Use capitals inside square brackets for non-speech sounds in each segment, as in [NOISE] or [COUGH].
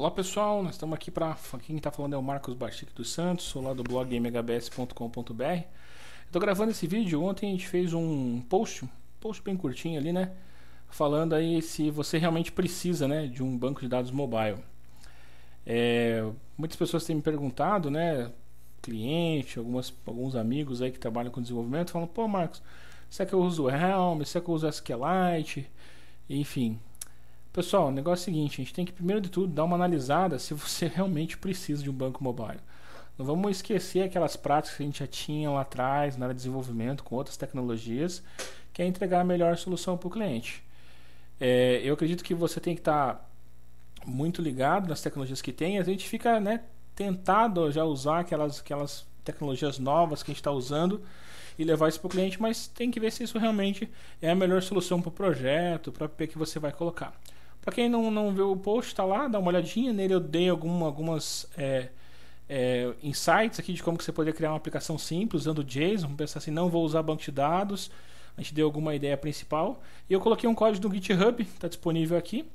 Olá pessoal, nós estamos aqui para. Quem está falando é o Marcos Bastique dos Santos, sou lá do blog mhbs.com.br. Estou gravando esse vídeo. Ontem a gente fez um post, um post bem curtinho ali, né? Falando aí se você realmente precisa né, de um banco de dados mobile. É, muitas pessoas têm me perguntado, né? Cliente, algumas, alguns amigos aí que trabalham com desenvolvimento falam: pô, Marcos, será que eu uso o Helm? Será que eu uso o SQLite? Enfim, Pessoal, o negócio é o seguinte, a gente tem que primeiro de tudo dar uma analisada se você [LAUGHS] realmente precisa de um banco mobile. Não vamos esquecer aquelas práticas que a gente já tinha lá atrás na área de desenvolvimento com outras tecnologias, que é entregar a melhor solução para o cliente. É, eu acredito que você tem que estar tá muito ligado nas tecnologias que tem, a gente fica né, tentado já usar aquelas, aquelas tecnologias novas que a gente está usando e levar isso para o cliente, mas tem que ver se isso realmente é a melhor solução para o projeto, para o app que você vai colocar. Para quem não, não viu o post, tá lá, dá uma olhadinha nele. Eu dei algum, algumas é, é, insights aqui de como que você poderia criar uma aplicação simples usando JSON. Vamos pensar assim, não vou usar banco de dados. A gente deu alguma ideia principal. E eu coloquei um código do GitHub, está disponível aqui.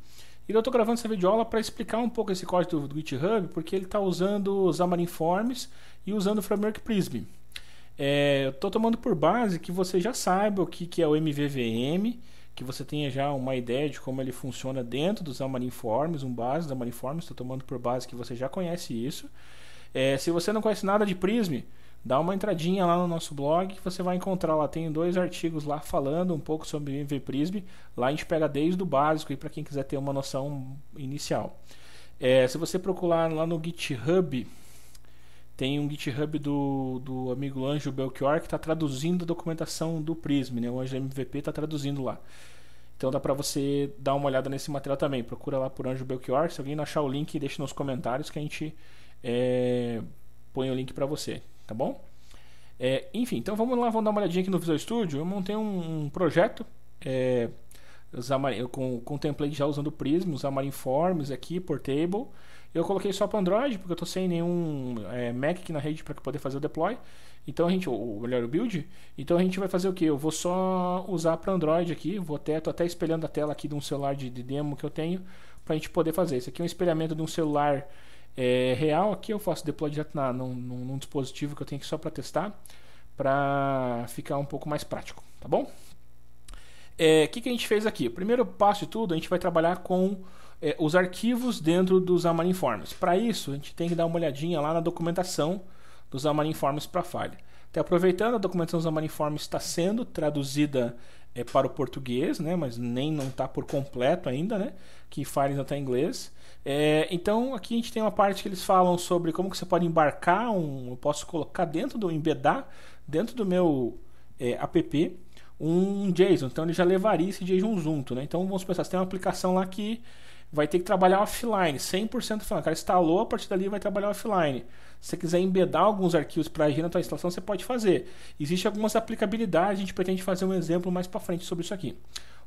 E eu estou gravando essa videoaula para explicar um pouco esse código do, do GitHub, porque ele está usando os Forms e usando o framework Prism. É, eu estou tomando por base que você já saiba o que, que é o MVVM, que você tenha já uma ideia de como ele funciona dentro dos Amarinformes, um base da Amarinformes, estou tomando por base que você já conhece isso. É, se você não conhece nada de Prism, dá uma entradinha lá no nosso blog que você vai encontrar lá. Tem dois artigos lá falando um pouco sobre MV Prism. Lá a gente pega desde o básico e para quem quiser ter uma noção inicial. É, se você procurar lá no GitHub, tem um GitHub do, do amigo Anjo Belchior que está traduzindo a documentação do Prism, né? O Anjo MVP está traduzindo lá. Então dá para você dar uma olhada nesse material também. Procura lá por Anjo Belchior. Se alguém não achar o link, deixa nos comentários que a gente é, põe o link para você, tá bom? É, enfim, então vamos lá, vamos dar uma olhadinha aqui no Visual Studio. Eu montei um, um projeto é, com, com template já usando o Prism, usar Marinforms aqui, Portable. Eu coloquei só para Android, porque eu estou sem nenhum é, Mac aqui na rede para poder fazer o deploy. Então a gente, ou melhor, o build. Então a gente vai fazer o que? Eu vou só usar para Android aqui. Vou até, tô até espelhando a tela aqui de um celular de, de demo que eu tenho para a gente poder fazer. Isso aqui é um espelhamento de um celular é, real. Aqui eu faço deploy direto na, num, num dispositivo que eu tenho aqui só para testar, para ficar um pouco mais prático, tá bom? É, o é, que, que a gente fez aqui? Primeiro passo de tudo, a gente vai trabalhar com é, os arquivos dentro dos Forms. Para isso, a gente tem que dar uma olhadinha lá na documentação dos Forms para file. Até tá, aproveitando, a documentação dos Forms está sendo traduzida é, para o português, né? mas nem não está por completo ainda, né? que Files ainda está em inglês. É, então aqui a gente tem uma parte que eles falam sobre como que você pode embarcar, um, eu posso colocar dentro do, embedar dentro do meu é, app um JSON, então ele já levaria esse JSON junto. Né? Então vamos pensar, você tem uma aplicação lá que vai ter que trabalhar offline, 100% offline. O cara instalou, a partir dali vai trabalhar offline. Se você quiser embedar alguns arquivos para agir na sua instalação, você pode fazer. Existem algumas aplicabilidades, a gente pretende fazer um exemplo mais para frente sobre isso aqui.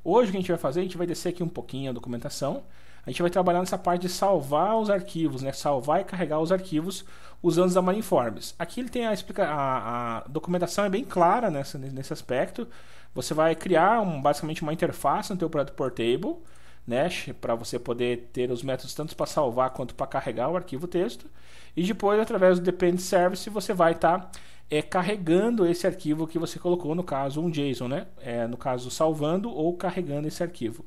Hoje o que a gente vai fazer, a gente vai descer aqui um pouquinho a documentação. A gente vai trabalhar nessa parte de salvar os arquivos, né? salvar e carregar os arquivos usando os Amarinforms. Aqui ele tem a, explica a, a documentação é bem clara nessa, nesse aspecto. Você vai criar um, basicamente uma interface no teu projeto Portable Nash para você poder ter os métodos tanto para salvar quanto para carregar o arquivo texto. E depois, através do Depend Service, você vai estar tá, é, carregando esse arquivo que você colocou, no caso um JSON, né? É, no caso, salvando ou carregando esse arquivo.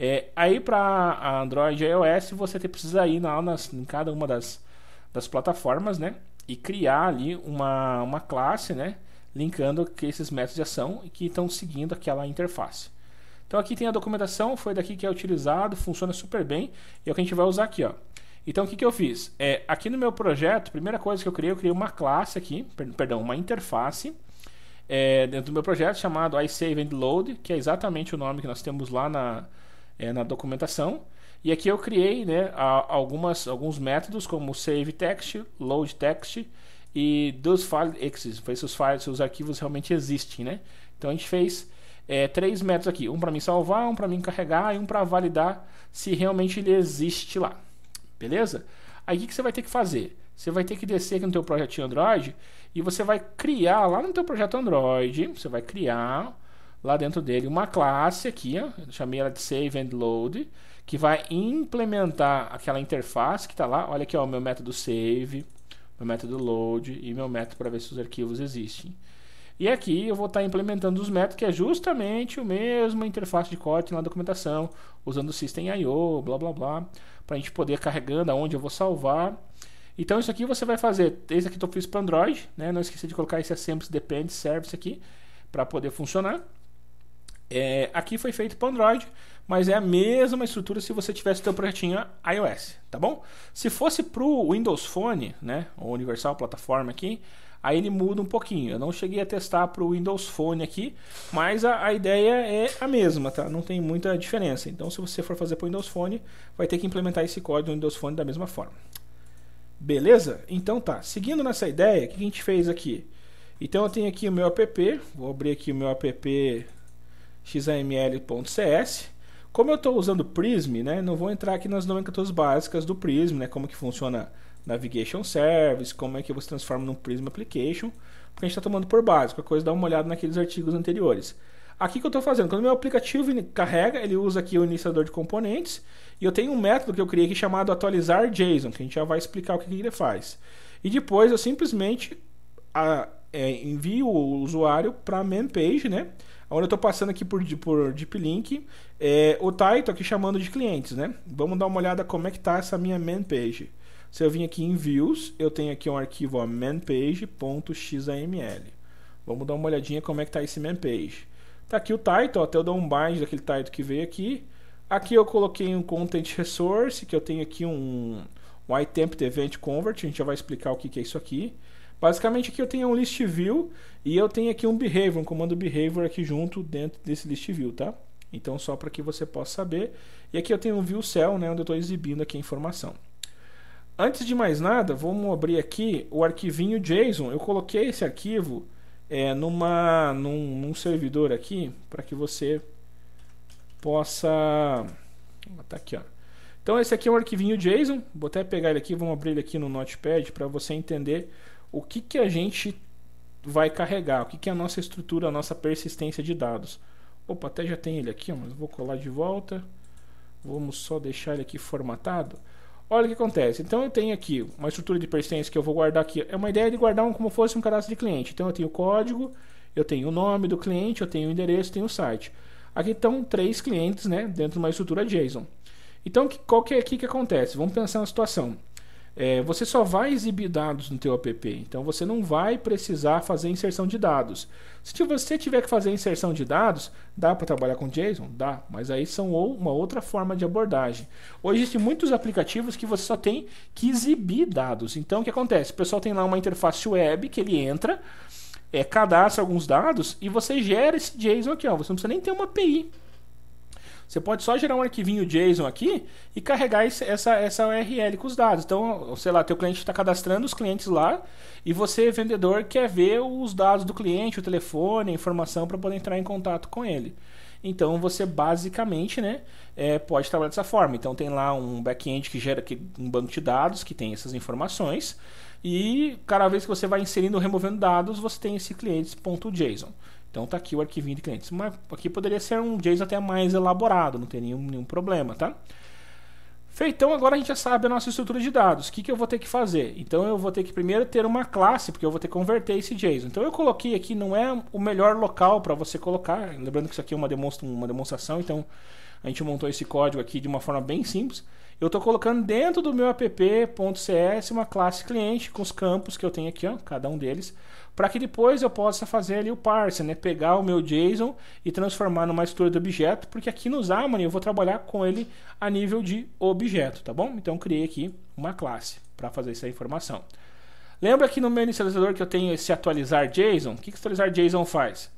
É, aí para Android e iOS você precisa ir lá nas, em cada uma das, das plataformas, né? E criar ali uma, uma classe, né? Linkando esses métodos de ação que estão seguindo aquela interface. Então aqui tem a documentação, foi daqui que é utilizado, funciona super bem e é o que a gente vai usar aqui, ó. Então o que, que eu fiz? É, aqui no meu projeto, primeira coisa que eu criei, eu criei uma classe aqui, perdão, uma interface é, dentro do meu projeto chamado iSave and Load, que é exatamente o nome que nós temos lá na, é, na documentação. E aqui eu criei né, algumas, alguns métodos como save text, load text e dos files, exist, ver se os, files, seus arquivos realmente existem. Né? Então a gente fez é, três métodos aqui: um para mim salvar, um para mim carregar e um para validar se realmente ele existe lá. Beleza? Aí o que, que, você vai ter que fazer? Você vai ter que descer aqui no teu projeto Android e você vai criar lá no teu projeto Android, você vai criar lá dentro dele uma classe aqui, ó, eu chamei ela de Save and Load, que vai implementar aquela interface que está lá. Olha aqui, ó, o meu método save, meu método load e meu método para ver se os arquivos existem. E aqui eu vou estar tá implementando os métodos que é justamente o mesmo interface de corte na documentação, usando o System.io, blá blá blá, para a gente poder carregando aonde eu vou salvar. Então isso aqui você vai fazer, esse aqui eu fiz para Android, né? não esqueci de colocar esse assembly Depend Service aqui para poder funcionar. É, aqui foi feito para Android, mas é a mesma estrutura se você tivesse o seu projetinho iOS, tá bom? Se fosse para o Windows Phone, né, ou Universal Plataforma aqui, Aí ele muda um pouquinho. Eu não cheguei a testar para o Windows Phone aqui, mas a, a, ideia é a mesma, tá? Não tem muita diferença. Então, se você for fazer para o Windows Phone, vai ter que implementar esse código no Windows Phone da mesma forma. Beleza? Então tá. Seguindo nessa ideia, o que a gente fez aqui? Então eu tenho aqui o meu app, vou abrir aqui o meu app xaml.cs. Como eu estou usando o Prism, né, não vou entrar aqui nas nomenclaturas básicas do Prism, né, como que funciona Navigation Service, como é que você transforma num Prism Application, porque a gente está tomando por base, a coisa dá uma olhada naqueles artigos anteriores. Aqui que eu estou fazendo, quando meu aplicativo carrega, ele usa aqui o iniciador de componentes, e eu tenho um método que eu criei aqui chamado atualizar JSON, que a gente já vai explicar o que, que ele faz. E depois eu simplesmente a, é, envio o usuário para a main page, né? Onde eu estou passando aqui por, por deep link, é, o title aqui chamando de clientes, né? Vamos dar uma olhada como é que está essa minha main page. Se eu vim aqui em Views, eu tenho aqui um arquivo manpage.xml. Vamos dar uma olhadinha como é que está esse manpage. Está aqui o title, até eu dou um bind daquele title que veio aqui. Aqui eu coloquei um content resource, que eu tenho aqui um, um itemp event convert, a gente já vai explicar o que, que é isso aqui. Basicamente aqui eu tenho um list view e eu tenho aqui um behavior, um comando behavior aqui junto dentro desse list view, tá? Então só para que você possa saber. E aqui eu tenho um view cell, né, onde eu estou exibindo aqui a informação. Antes de mais nada, vamos abrir aqui o arquivinho JSON. Eu coloquei esse arquivo é, numa, num, num servidor aqui para que você possa. Tá aqui, ó. Então esse aqui é um arquivinho JSON. Vou até pegar ele aqui, vamos abrir ele aqui no Notepad para você entender o que, que a gente vai carregar, o que, que é a nossa estrutura, a nossa persistência de dados. Opa, até já tem ele aqui, mas vou colar de volta. Vamos só deixar ele aqui formatado. Olha o que acontece. Então eu tenho aqui uma estrutura de persistência que eu vou guardar aqui. É uma ideia de guardar um, como fosse um cadastro de cliente. Então eu tenho o código, eu tenho o nome do cliente, eu tenho o endereço, eu tenho o site. Aqui estão três clientes né, dentro de uma estrutura JSON. Então, qual que é aqui que acontece? Vamos pensar na situação. É, você só vai exibir dados no teu app, então você não vai precisar fazer inserção de dados. Se você tiver que fazer inserção de dados, dá para trabalhar com JSON? Dá, mas aí são uma outra forma de abordagem. Hoje existem muitos aplicativos que você só tem que exibir dados. Então o que acontece? O pessoal tem lá uma interface web que ele entra, é, cadastra alguns dados e você gera esse JSON aqui. Ó. Você não precisa nem ter uma API. Você pode só gerar um arquivinho JSON aqui e carregar esse, essa, essa URL com os dados. Então, sei lá, teu cliente está cadastrando os clientes lá e você, vendedor, quer ver os dados do cliente, o telefone, a informação para poder entrar em contato com ele. Então você basicamente né, é, pode trabalhar dessa forma. Então tem lá um back-end que gera um banco de dados que tem essas informações. E cada vez que você vai inserindo ou removendo dados, você tem esse clientes.json. Então está aqui o arquivinho de clientes. Mas aqui poderia ser um JSON até mais elaborado, não tem nenhum, nenhum problema, tá? Feitão, agora a gente já sabe a nossa estrutura de dados. O que, que eu vou ter que fazer? Então eu vou ter que primeiro ter uma classe, porque eu vou ter que converter esse JSON. Então eu coloquei aqui, não é o melhor local para você colocar. Lembrando que isso aqui é uma, demonstra uma demonstração, então a gente montou esse código aqui de uma forma bem simples eu estou colocando dentro do meu app.cs uma classe cliente com os campos que eu tenho aqui, ó, cada um deles, para que depois eu possa fazer ali o parse, né? pegar o meu JSON e transformar numa estrutura de objeto, porque aqui no Xamarin eu vou trabalhar com ele a nível de objeto, tá bom? Então criei aqui uma classe para fazer essa informação. Lembra que no meu inicializador que eu tenho esse atualizar JSON? O que, que atualizar JSON faz?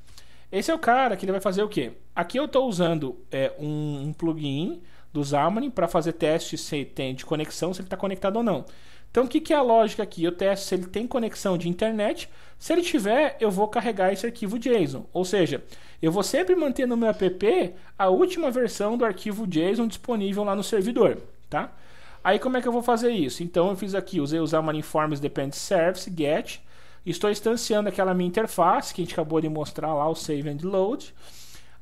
Esse é o cara que ele vai fazer o quê? Aqui eu estou usando é, um, um plugin do Xamarin para fazer teste se tem de conexão, se ele está conectado ou não. Então, o que, que é a lógica aqui? Eu testo se ele tem conexão de internet. Se ele tiver, eu vou carregar esse arquivo JSON. Ou seja, eu vou sempre manter no meu app a última versão do arquivo JSON disponível lá no servidor. Tá? Aí, como é que eu vou fazer isso? Então, eu fiz aqui, usei o Xamarin Forms Dependency Service, GET. Estou instanciando aquela minha interface que a gente acabou de mostrar lá, o Save and Load.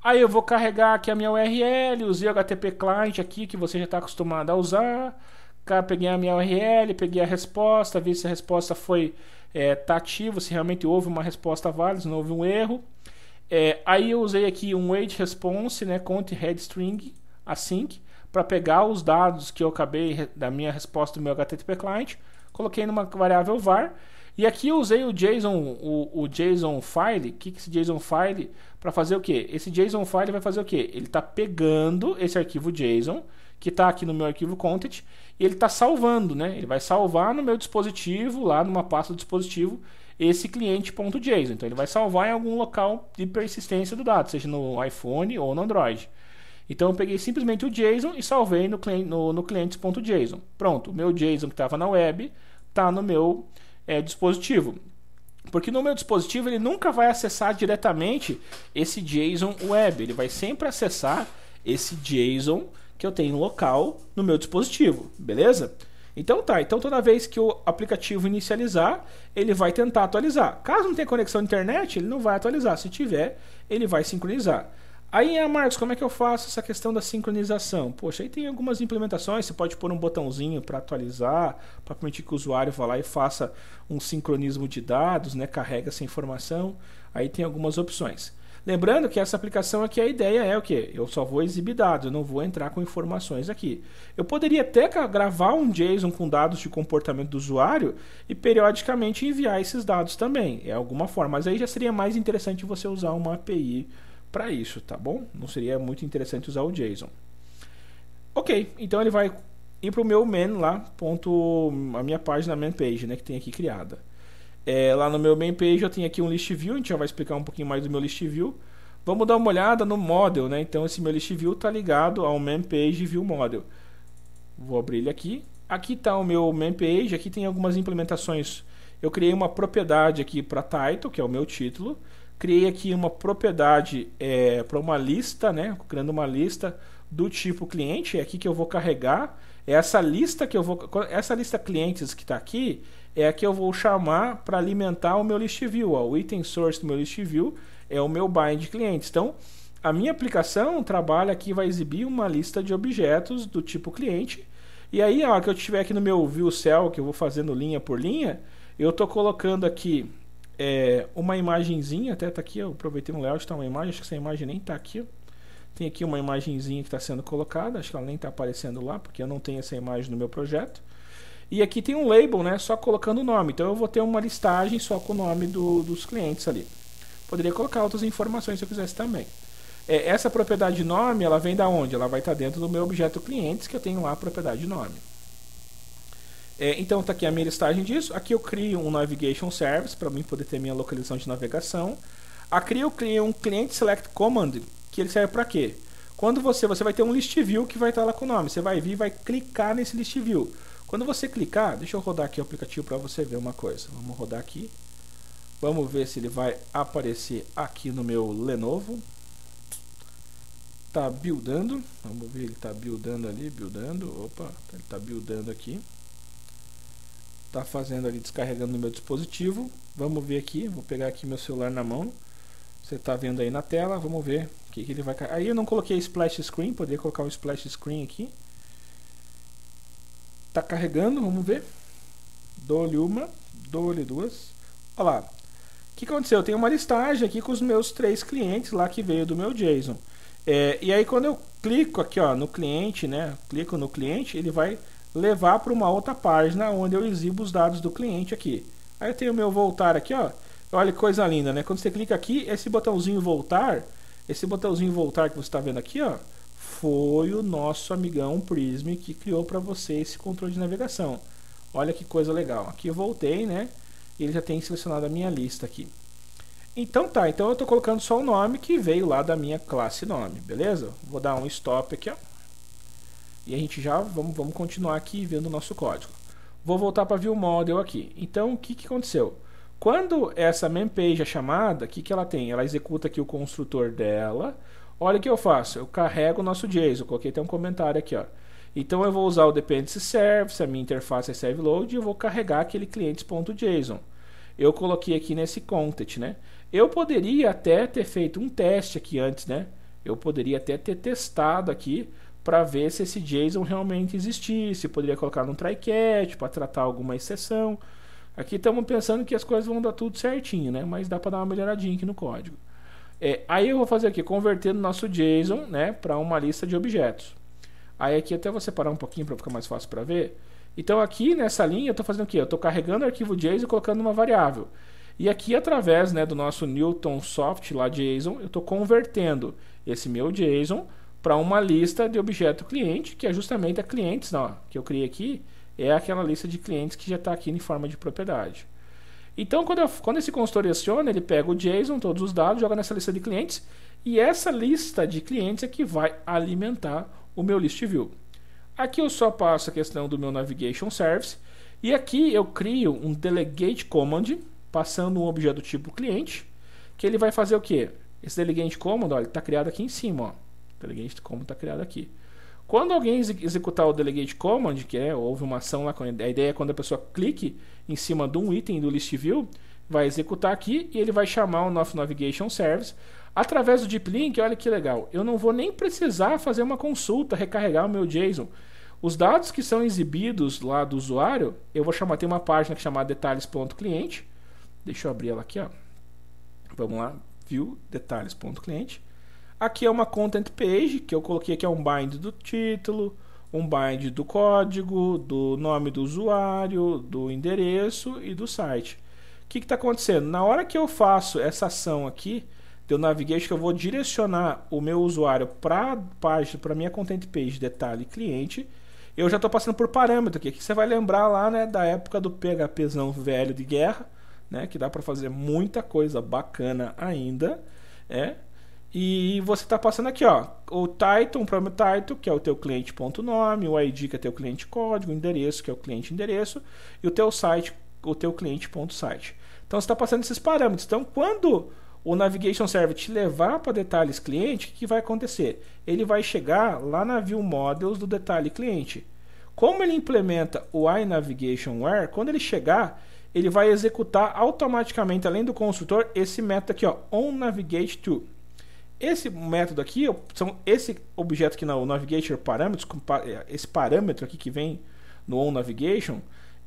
Aí eu vou carregar aqui a minha URL, usei o HTTP client aqui que você já está acostumado a usar. Cá peguei a minha URL, peguei a resposta, vi se a resposta foi é, tá ativa, se realmente houve uma resposta válida, se não houve um erro. É, aí eu usei aqui um wait response, né, count head string async, para pegar os dados que eu acabei da minha resposta do meu HTTP client, coloquei numa variável var e aqui eu usei o JSON, o, o JSON file, que que é esse JSON file para fazer o quê? Esse JSON file vai fazer o quê? Ele está pegando esse arquivo JSON que está aqui no meu arquivo content e ele está salvando, né? Ele vai salvar no meu dispositivo, lá numa pasta do dispositivo, esse cliente.json. Então ele vai salvar em algum local de persistência do dado, seja no iPhone ou no Android. Então eu peguei simplesmente o JSON e salvei no, no, no clientes.json. Pronto, o meu JSON que estava na web está no meu é, dispositivo. Porque no meu dispositivo ele nunca vai acessar diretamente esse JSON web, ele vai sempre acessar esse JSON que eu tenho local no meu dispositivo, beleza? Então tá, então toda vez que o aplicativo inicializar, ele vai tentar atualizar. Caso não tenha conexão à internet, ele não vai atualizar. Se tiver, ele vai sincronizar. Aí, ah, Marcos, como é que eu faço essa questão da sincronização? Poxa, aí tem algumas implementações, você pode pôr um botãozinho para atualizar, para permitir que o usuário vá lá e faça um sincronismo de dados, né? carrega essa informação, aí tem algumas opções. Lembrando que essa aplicação aqui, a ideia é o que? Eu só vou exibir dados, eu não vou entrar com informações aqui. Eu poderia até gravar um JSON com dados de comportamento do usuário e periodicamente enviar esses dados também, é alguma forma, mas aí já seria mais interessante você usar uma API para isso, tá bom? Não seria muito interessante usar o JSON. Ok, então ele vai ir para o meu main lá, ponto, a minha página main page, né, que tem aqui criada. É, lá no meu main page eu tenho aqui um list view, a gente já vai explicar um pouquinho mais do meu list view. Vamos dar uma olhada no model, né? Então esse meu list view está ligado ao main page view model. Vou abrir ele aqui. Aqui está o meu main page, aqui tem algumas implementações. Eu criei uma propriedade aqui para title, que é o meu título criei aqui uma propriedade é, para uma lista, né? Criando uma lista do tipo cliente, é aqui que eu vou carregar. É essa lista que eu vou, essa lista clientes que está aqui é a que eu vou chamar para alimentar o meu list view. Ó. O item source do meu list view é o meu bind clientes. Então, a minha aplicação trabalha aqui vai exibir uma lista de objetos do tipo cliente. E aí, a hora que eu estiver aqui no meu view cell, que eu vou fazendo linha por linha, eu estou colocando aqui é, uma imagenzinha, até tá aqui, eu aproveitei no layout, tá uma imagem, acho que essa imagem nem tá aqui. Tem aqui uma imagenzinha que está sendo colocada, acho que ela nem está aparecendo lá, porque eu não tenho essa imagem no meu projeto. E aqui tem um label, né, só colocando o nome. Então eu vou ter uma listagem só com o nome do, dos clientes ali. Poderia colocar outras informações se eu quisesse também. É, essa propriedade nome, ela vem da onde? Ela vai estar tá dentro do meu objeto clientes, que eu tenho lá a propriedade nome. É, então está aqui a minha listagem disso. Aqui eu crio um navigation service para mim poder ter minha localização de navegação. Aqui eu crio um client select command que ele serve para quê? Quando você você vai ter um list view que vai estar tá lá com o nome. Você vai vir e vai clicar nesse list view. Quando você clicar, deixa eu rodar aqui o aplicativo para você ver uma coisa. Vamos rodar aqui. Vamos ver se ele vai aparecer aqui no meu Lenovo. Tá buildando. Vamos ver, ele tá buildando ali, buildando. Opa, ele tá buildando aqui está fazendo ali, descarregando no meu dispositivo. Vamos ver aqui, vou pegar aqui meu celular na mão. Você está vendo aí na tela, vamos ver o que, que ele vai... Aí eu não coloquei splash screen, poderia colocar um splash screen aqui. Está carregando, vamos ver. Dou-lhe uma, dou-lhe duas. Olha lá. O que aconteceu? Eu tenho uma listagem aqui com os meus três clientes lá que veio do meu JSON. É, e aí quando eu clico aqui ó, no cliente, né? Clico no cliente, ele vai levar para uma outra página onde eu exibo os dados do cliente aqui. Aí eu tenho o meu voltar aqui, ó. Olha que coisa linda, né? Quando você clica aqui, esse botãozinho voltar, esse botãozinho voltar que você está vendo aqui, ó, foi o nosso amigão Prism que criou para você esse controle de navegação. Olha que coisa legal. Aqui eu voltei, né? ele já tem selecionado a minha lista aqui. Então tá, então eu estou colocando só o nome que veio lá da minha classe nome, beleza? Vou dar um stop aqui, ó. E a gente já vamos, vamos continuar aqui vendo o nosso código. Vou voltar para View Model aqui. Então, o que, que aconteceu? Quando essa mempage é chamada, o que, que ela tem? Ela executa aqui o construtor dela. Olha o que eu faço. Eu carrego o nosso JSON. Eu coloquei até um comentário aqui. Ó. Então eu vou usar o dependency service, a minha interface é serve load, e eu vou carregar aquele clientes.json. Eu coloquei aqui nesse content, né? Eu poderia até ter feito um teste aqui antes, né? Eu poderia até ter testado aqui para ver se esse JSON realmente existisse, poderia colocar num catch para tratar alguma exceção. Aqui estamos pensando que as coisas vão dar tudo certinho, né? Mas dá para dar uma melhoradinha aqui no código. É, aí eu vou fazer aqui, converter nosso JSON né, para uma lista de objetos. Aí aqui até vou separar um pouquinho para ficar mais fácil para ver. Então aqui nessa linha eu estou fazendo o quê? Eu estou carregando o arquivo JSON e colocando uma variável. E aqui através né, do nosso Newton Soft lá JSON, eu estou convertendo esse meu JSON para uma lista de objeto cliente, que é justamente a clientes não, que eu criei aqui, é aquela lista de clientes que já está aqui em forma de propriedade. Então, quando, eu, quando esse consultor aciona, ele pega o JSON, todos os dados, joga nessa lista de clientes, e essa lista de clientes é que vai alimentar o meu list view. Aqui eu só passo a questão do meu navigation service, e aqui eu crio um delegate command, passando um objeto tipo cliente, que ele vai fazer o que? Esse delegate command, está criado aqui em cima, ó Delegate como está criado aqui. Quando alguém executar o delegate command, que é, houve uma ação lá, a ideia é quando a pessoa clique em cima de um item do list view, vai executar aqui e ele vai chamar o nosso Navigation Service através do Deep Link. Olha que legal, eu não vou nem precisar fazer uma consulta, recarregar o meu JSON. Os dados que são exibidos lá do usuário, eu vou chamar, tem uma página que é chama detalhes.cliente. Deixa eu abrir ela aqui, ó. Vamos lá, view detalhes.cliente. Aqui é uma content page, que eu coloquei aqui é um bind do título, um bind do código, do nome do usuário, do endereço e do site. O que está acontecendo? Na hora que eu faço essa ação aqui, eu Navigation, que eu vou direcionar o meu usuário para a página, para minha content page, detalhe cliente, eu já estou passando por parâmetro aqui, você vai lembrar lá né, da época do PHPzão velho de guerra, né, que dá para fazer muita coisa bacana ainda. É, e você está passando aqui, ó, o title, o próprio title, que é o teu cliente ponto nome, o ID que é teu cliente código, o endereço que é o cliente endereço e o teu site, o teu cliente ponto site. Então você está passando esses parâmetros. Então quando o navigation server te levar para detalhes cliente, o que vai acontecer? Ele vai chegar lá na view models do detalhe cliente. Como ele implementa o iNavigationWare, quando ele chegar, ele vai executar automaticamente, além do construtor, esse método aqui, ó, onnavigate esse método aqui, são esse objeto aqui no Navigator Parameters, é, esse parâmetro aqui que vem no On Navigation,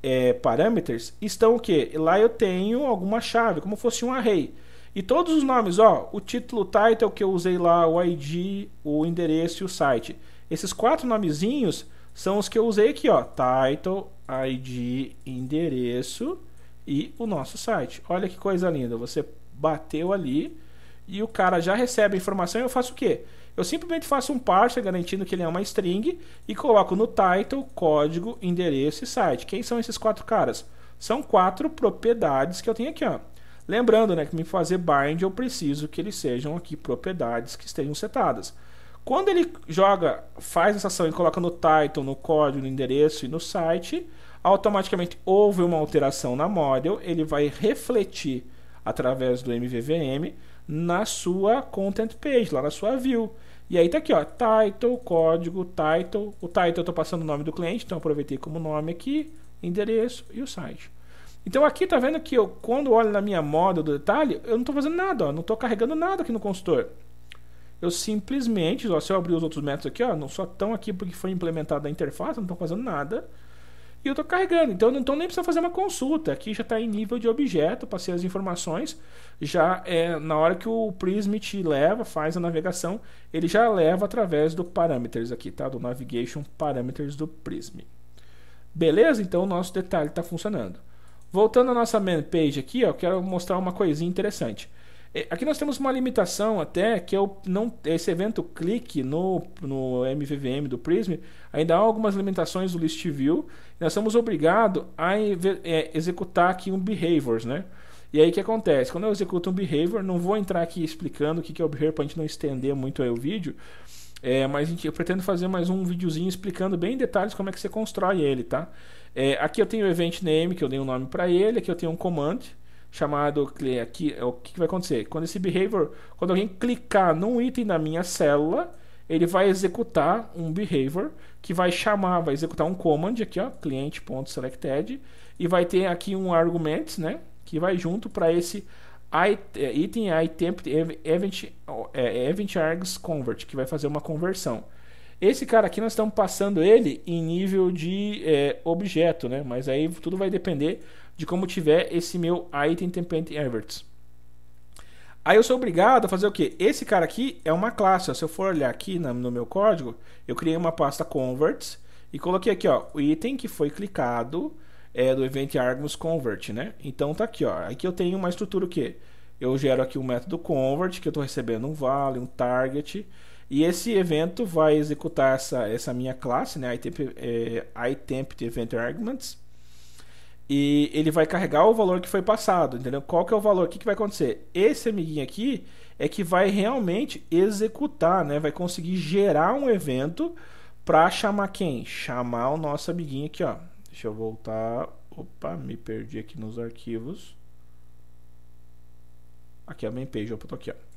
é, Parameters, estão o que? Lá eu tenho alguma chave, como fosse um array. E todos os nomes, ó, o título, o title que eu usei lá, o ID, o endereço e o site. Esses quatro nomezinhos são os que eu usei aqui, ó, title, ID, endereço e o nosso site. Olha que coisa linda, você bateu ali e o cara já recebe a informação, eu faço o quê? Eu simplesmente faço um parser garantindo que ele é uma string e coloco no title, código, endereço e site. Quem são esses quatro caras? São quatro propriedades que eu tenho aqui, ó. Lembrando, né, que me fazer bind eu preciso que eles sejam aqui propriedades que estejam setadas. Quando ele joga, faz essa ação e coloca no title, no código, no endereço e no site, automaticamente houve uma alteração na model, ele vai refletir através do MVVM na sua content page, lá na sua view. E aí tá aqui, ó, title, código, title. O title eu tô passando o nome do cliente, então aproveitei como nome aqui, endereço e o site. Então aqui tá vendo que eu, quando olho na minha moda do detalhe, eu não tô fazendo nada, ó, não tô carregando nada aqui no consultor. Eu simplesmente, ó, se eu abrir os outros métodos aqui, ó, não só estão aqui porque foi implementada a interface, não estão fazendo nada e eu estou carregando. Então, então nem precisa fazer uma consulta. Aqui já está em nível de objeto, passei as informações. Já é na hora que o Prism te leva, faz a navegação, ele já leva através do parameters aqui, tá? Do navigation parameters do Prism. Beleza? Então o nosso detalhe está funcionando. Voltando à nossa main page aqui, ó, quero mostrar uma coisinha interessante. É, aqui nós temos uma limitação até que eu não esse evento clique no, no MVVM do Prism ainda há algumas limitações do list view nós somos obrigados a é, executar aqui um behaviors, né? E aí o que acontece? Quando eu executo um behavior, não vou entrar aqui explicando o que é o behavior para a gente não estender muito o vídeo, é, mas gente, eu pretendo fazer mais um videozinho explicando bem em detalhes como é que você constrói ele, tá? É, aqui eu tenho o event name, que eu dei um nome para ele, aqui eu tenho um comando chamado é, aqui, é, o que vai acontecer? Quando esse behavior, quando alguém clicar num item da minha célula, ele vai executar um behavior que vai chamar, vai executar um command aqui, ó, cliente.selected, e vai ter aqui um argument, né, que vai junto para esse é, item itemp é, event, é, event args convert, que vai fazer uma conversão. Esse cara aqui nós estamos passando ele em nível de é, objeto, né? Mas aí tudo vai depender de como tiver esse meu item template Aí eu sou obrigado a fazer o quê? Esse cara aqui é uma classe. Ó. Se eu for olhar aqui na, no meu código, eu criei uma pasta converts e coloquei aqui ó, o item que foi clicado é do event arguments convert, né? Então tá aqui, ó. Aqui eu tenho uma estrutura o quê? Eu gero aqui um método convert que eu estou recebendo um vale, um target e esse evento vai executar essa, essa minha classe, né? itemp, é, itemp event arguments e ele vai carregar o valor que foi passado, entendeu? Qual que é o valor? O que, que vai acontecer? Esse amiguinho aqui é que vai realmente executar, né? Vai conseguir gerar um evento para chamar quem? Chamar o nosso amiguinho aqui, ó. Deixa eu voltar. Opa, me perdi aqui nos arquivos. Aqui é a main page, opa, tô aqui, ó.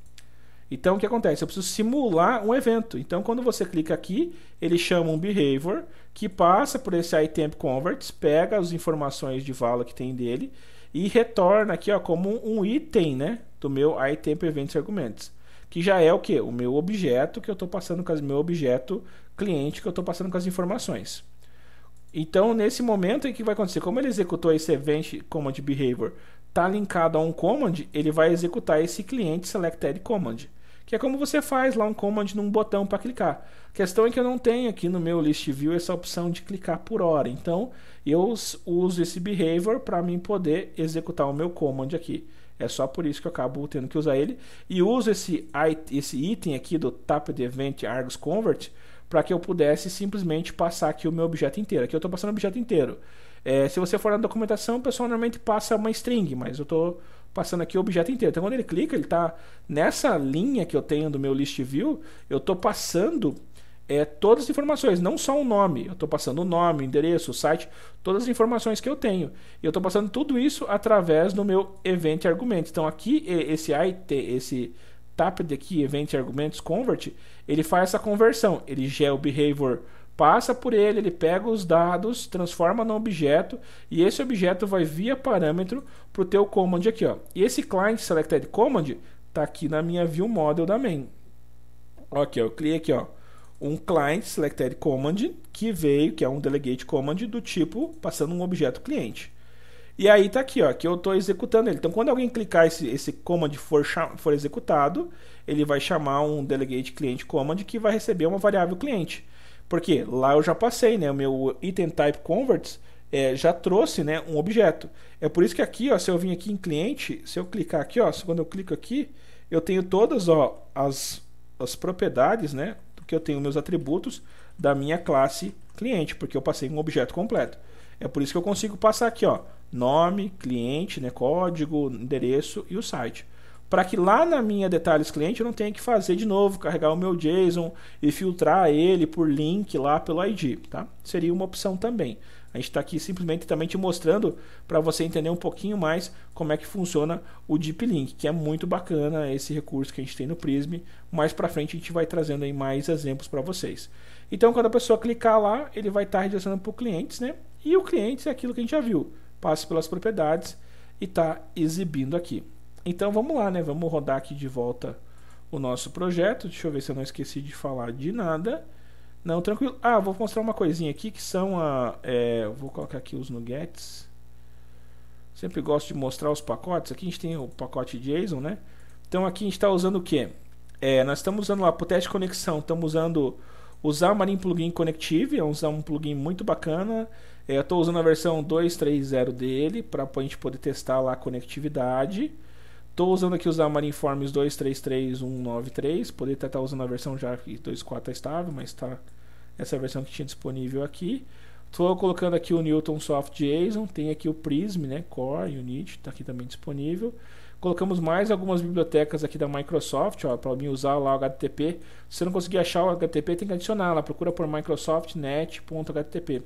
Então, o que acontece? Eu preciso simular um evento. Então, quando você clica aqui, ele chama um behavior que passa por esse item converts, pega as informações de valor que tem dele e retorna aqui ó, como um item né, do meu item events arguments, que já é o que? O meu objeto que eu estou passando com o meu objeto cliente que eu estou passando com as informações. Então, nesse momento, o que vai acontecer? Como ele executou esse event command behavior está linkado a um command, ele vai executar esse cliente selected command, que é como você faz lá um command num botão para clicar. A questão é que eu não tenho aqui no meu list view essa opção de clicar por hora, então eu uso esse behavior para mim poder executar o meu command aqui. É só por isso que eu acabo tendo que usar ele e uso esse esse item aqui do tap event args convert para que eu pudesse simplesmente passar aqui o meu objeto inteiro. Aqui eu estou passando o objeto inteiro. É, se você for na documentação, o pessoal normalmente passa uma string, mas eu estou passando aqui o objeto inteiro. Então, quando ele clica, ele está nessa linha que eu tenho do meu list view, eu estou passando é, todas as informações, não só o nome. Eu estou passando o nome, o endereço, o site, todas as informações que eu tenho. E eu estou passando tudo isso através do meu event argument. Então, aqui, esse IT, esse TAPD aqui, event arguments convert, ele faz essa conversão. Ele gera o behavior passa por ele, ele pega os dados, transforma no objeto e esse objeto vai via parâmetro para o teu command aqui. Ó. E esse client selected command está aqui na minha view model da main. Aqui, ó, eu criei aqui ó, um client selected command que veio, que é um delegate command do tipo passando um objeto cliente. E aí tá aqui, ó, que eu estou executando ele. Então, quando alguém clicar esse, esse command for, for executado, ele vai chamar um delegate client command que vai receber uma variável cliente. Porque lá eu já passei, né? O meu item type converts é, já trouxe né, um objeto. É por isso que aqui, ó, se eu vim aqui em cliente, se eu clicar aqui, ó, quando eu clico aqui, eu tenho todas ó, as, as propriedades, né? Que eu tenho meus atributos da minha classe cliente, porque eu passei um objeto completo. É por isso que eu consigo passar aqui, ó, nome, cliente, né, código, endereço e o site para que lá na minha detalhes cliente eu não tenha que fazer de novo, carregar o meu JSON e filtrar ele por link lá pelo ID, tá? Seria uma opção também. A gente está aqui simplesmente também te mostrando para você entender um pouquinho mais como é que funciona o Deep Link, que é muito bacana esse recurso que a gente tem no Prism. Mais para frente a gente vai trazendo aí mais exemplos para vocês. Então quando a pessoa clicar lá, ele vai estar tá redirecionando para o clientes, né? E o cliente é aquilo que a gente já viu, passa pelas propriedades e está exibindo aqui. Então vamos lá, né? Vamos rodar aqui de volta o nosso projeto. Deixa eu ver se eu não esqueci de falar de nada. Não, tranquilo. Ah, vou mostrar uma coisinha aqui que são a. É, vou colocar aqui os nuggets. Sempre gosto de mostrar os pacotes. Aqui a gente tem o pacote JSON, né? Então aqui a gente está usando o que? É, nós estamos usando lá para o teste de conexão. Estamos usando usar o Marin Plugin Connective, é um é plugin muito bacana. É, eu estou usando a versão 2.3.0 dele para a gente poder testar lá a conectividade. Estou usando aqui os da Marinformes 233193. Poderia estar usando a versão já que 2.4 está estável, mas está essa versão que tinha disponível aqui. Estou colocando aqui o Newton Soft JSON, tem aqui o Prism, né, Core, Unit está aqui também disponível. Colocamos mais algumas bibliotecas aqui da Microsoft, para mim usar lá o HTTP. Se você não conseguir achar o HTTP, tem que adicionar lá, procura por microsoftnet.http.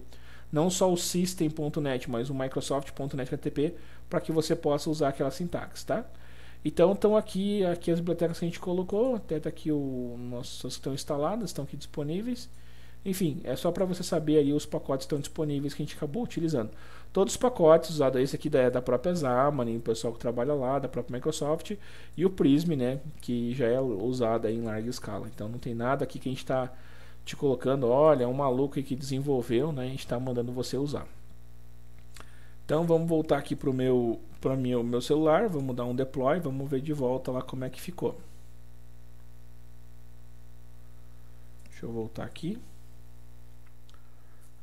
Não só o system.net, mas o Microsoft.Net.Http para que você possa usar aquela sintaxe, tá? Então estão aqui, aqui as bibliotecas que a gente colocou, até tá aqui o nossas estão instaladas, estão aqui disponíveis. Enfim, é só para você saber aí os pacotes estão disponíveis que a gente acabou utilizando. Todos os pacotes usados, esse aqui da, da própria Xamarin, o pessoal que trabalha lá, da própria Microsoft, e o Prism, né, que já é usado em larga escala. Então não tem nada aqui que a gente está te colocando, olha, é um maluco que desenvolveu, né, a gente está mandando você usar. Então vamos voltar aqui para o meu, meu, meu celular, vamos dar um deploy, vamos ver de volta lá como é que ficou. Deixa eu voltar aqui.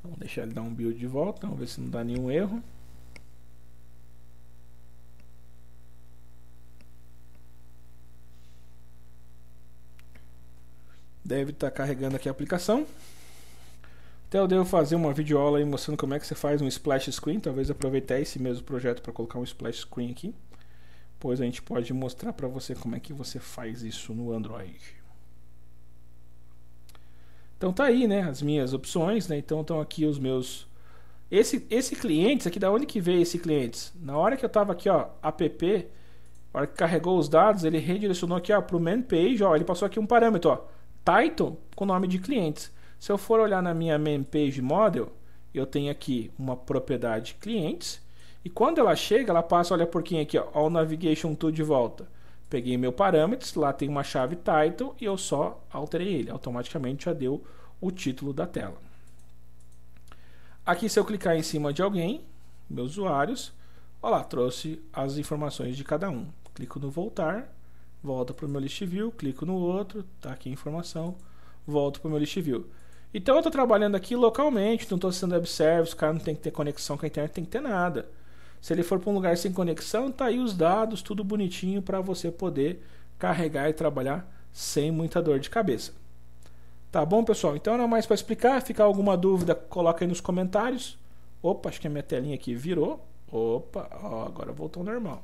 Vamos deixar ele dar um build de volta, vamos ver se não dá nenhum erro. Deve estar tá carregando aqui a aplicação. Até então, eu devo fazer uma videoaula aí mostrando como é que você faz um splash screen. Talvez aproveitar esse mesmo projeto para colocar um splash screen aqui. Pois a gente pode mostrar para você como é que você faz isso no Android. Então tá aí, né, as minhas opções, né? Então estão aqui os meus esse esse clientes aqui da onde que veio esse clientes? Na hora que eu tava aqui, ó, app, na hora que carregou os dados, ele redirecionou aqui, ó, pro main page, ó, ele passou aqui um parâmetro, ó, title com nome de clientes. Se eu for olhar na minha main page model, eu tenho aqui uma propriedade clientes e quando ela chega, ela passa, olha por quem aqui, ó, o navigation tool de volta. Peguei meu parâmetros, lá tem uma chave title e eu só alterei ele. Automaticamente já deu o título da tela. Aqui se eu clicar em cima de alguém, meus usuários, olha lá, trouxe as informações de cada um. Clico no voltar, volta para o meu list view, clico no outro, tá aqui a informação, volto para o meu list view. Então eu estou trabalhando aqui localmente, não estou sendo web service, o cara não tem que ter conexão com a internet, não tem que ter nada. Se ele for para um lugar sem conexão, tá aí os dados, tudo bonitinho para você poder carregar e trabalhar sem muita dor de cabeça. Tá bom, pessoal? Então não é mais para explicar. Ficar alguma dúvida, coloca aí nos comentários. Opa, acho que a minha telinha aqui virou. Opa, ó, agora voltou ao normal.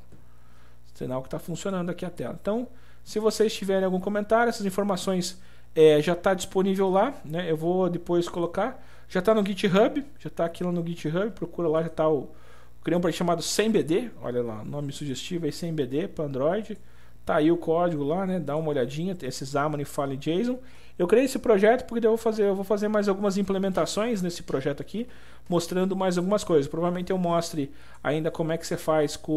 Sinal que está funcionando aqui a tela. Então, se vocês tiverem algum comentário, essas informações é, já está disponível lá, né? Eu vou depois colocar. Já está no GitHub, já está aqui lá no GitHub, procura lá, já está o. Criei um projeto chamado 100BD, olha lá, nome sugestivo aí, 100BD para Android. Tá aí o código lá, né? Dá uma olhadinha, esse Xamarin File JSON. Eu criei esse projeto porque eu vou fazer, eu vou fazer mais algumas implementações nesse projeto aqui, mostrando mais algumas coisas. Provavelmente eu mostre ainda como é que você faz com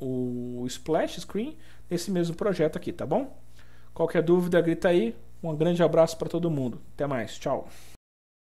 o, o splash screen nesse mesmo projeto aqui, tá bom? Qualquer dúvida, grita aí. Um grande abraço para todo mundo. Até mais. Tchau.